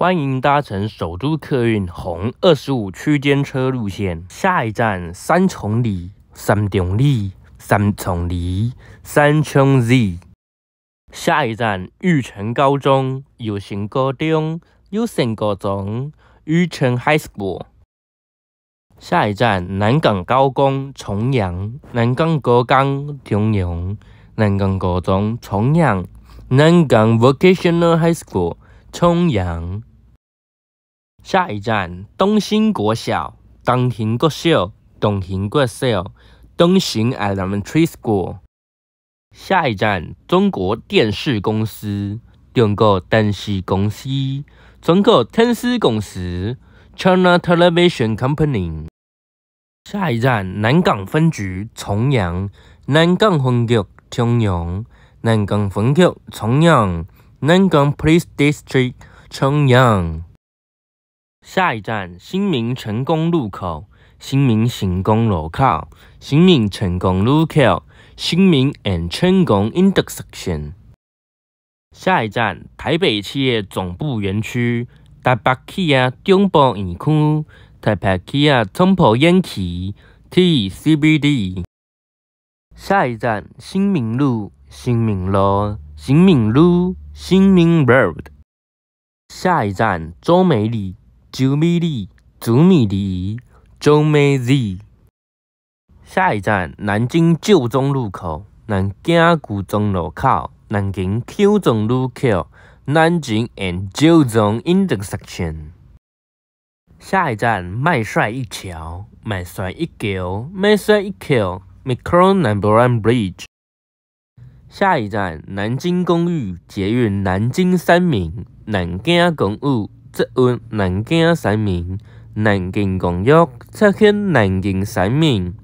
欢迎搭乘首都客运红二十五区间车路线，下一站三重里，三重里，三重里，三重里。下一站玉泉高中，玉成高中，玉成高中，玉成 High School。下一站南港高工重阳，南港高工重阳，南港高中重阳，南港 Vocational High School 重阳。下一站，东兴国小，东兴国小，东兴国小，东兴 Elementary School。下一站，中国电视公司，中国电视公司，中国电视公司，China Television Company。下一站，南港分局重阳，南港分局重阳，南港分局重阳，南港 Police District 重阳。下一站新民成功路口，新民成功路口，新民成功路口，新民 and 成功 intersection。下一站台北企业总部园区，台北企业总部园区，台北企业总部园区，T.C.B.D。下一站新民路，新民路，新民路，新民 Road。下一站周美里。九米里，九米里，周美里。下一站，南京旧中路口，南京古中路口，南京旧中路口，南京 and 旧中 intersection。下一站，麦帅一桥，麦帅一桥，麦帅一桥，Micro Number One Bridge。下一站，南京公寓捷运南京三明，南京公寓。则有南京三明，南京公约、出现南京三明，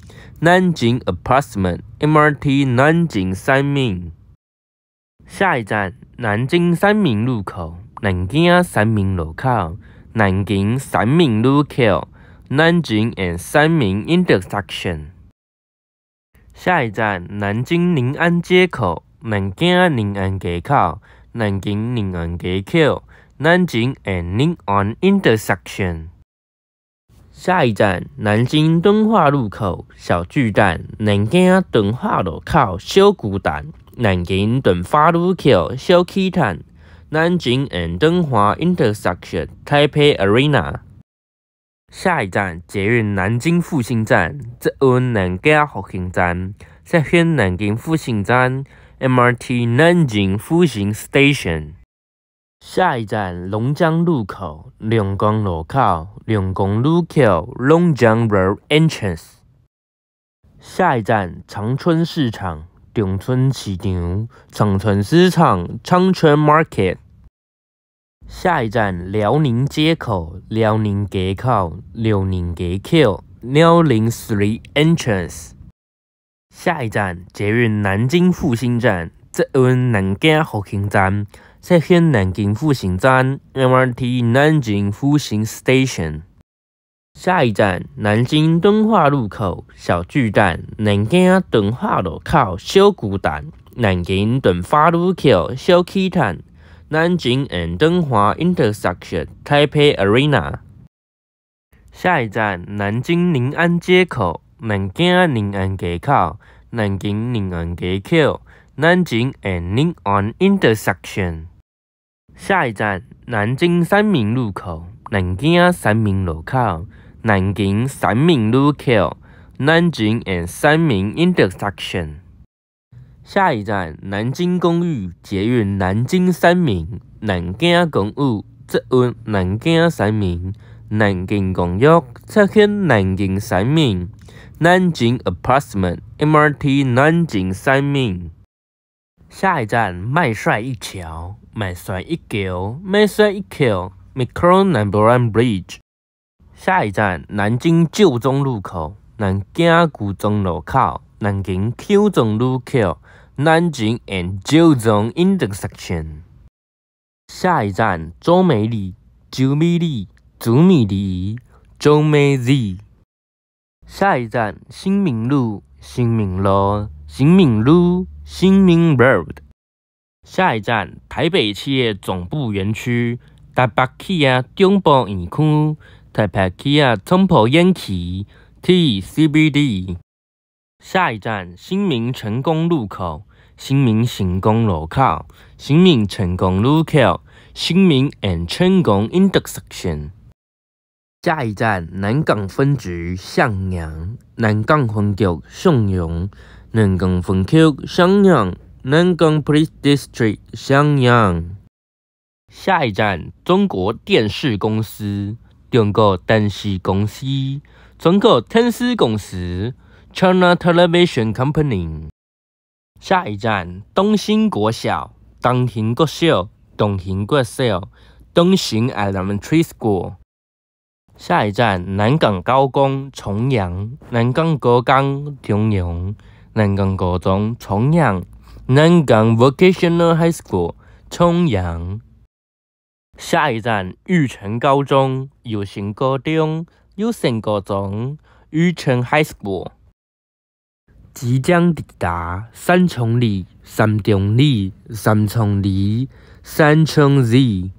南京 apartment MRT 南京三明。下一站，南京三明路口，南京三明路口，南京三明路口，南京 and 三明 intersection。下一站，南京宁安街口，南京宁安街口，南京宁安街口。南京 a n Ning on intersection。下一站，南京敦化路口小巨蛋，南京敦化路口小巨蛋，南京敦化路口小溪蛋，南京 and 敦化 intersection Taipei Arena。下一站，捷运南京复兴站，捷运南京复兴站，捷运南京复兴站，MRT 南京复兴 station。下一站龙江路口龙江路口龙江路口龙江 road entrance。下一站长春市场长春市场长春市场长春 market。下一站辽宁街口辽宁街口辽宁街口辽宁 street entrance。下一站捷运南京复兴站接往南京复兴站，接往南京复兴站 （MRT 南京复兴 Station）。下一站，南京敦化路口小巨蛋，南京敦化路口小巨蛋，南京敦化路口小巨蛋，南京 and 敦化 intersection Taipei Arena。下一站，南京宁安街口，南京宁安街口，南京宁安街口。南京安宁 n intersection，g on n i 下一站南京三明路口。南京三明路口，南京三明路口，南京安宁三明 intersection。下一站南京公寓捷运南京三明。南京公寓捷运南京三明。南京公寓捷运南京三明。南京 apartment MRT 南京三明。下一站，麦帅一桥，麦帅一桥，麦帅一桥 m c r o n Number One Bridge。下一站，南京旧中路口，南京九中路口，南京九中路口，南京 and 九中 intersection。下一站，周美丽，周美丽，周美丽，周美丽。下一站，新民路，新民路，新民路。新明 Road，下一站台北企业总部园区台北企业总部园区台北企业总部园区 T C B D。下一站新明成功路口新明成功路口新明成功路口新明 and 成功 intersection。下一站南港分局向阳南港分局向阳。南岗分局襄阳，南岗 police district 襄阳。下一站，中国电视公司，中国电视公司，中国电视公司，China Television Company。下一站，东兴国小，东兴国小，东兴国小，东兴 Elementary School。下一站，南岗高工重阳，南岗国工重阳。南港高中，崇阳；南港 Vocational High School，崇阳。下一站，玉成高中，优成高中，优成高中，玉成 High School。即将抵达三重里，三重里，三重里，三重里。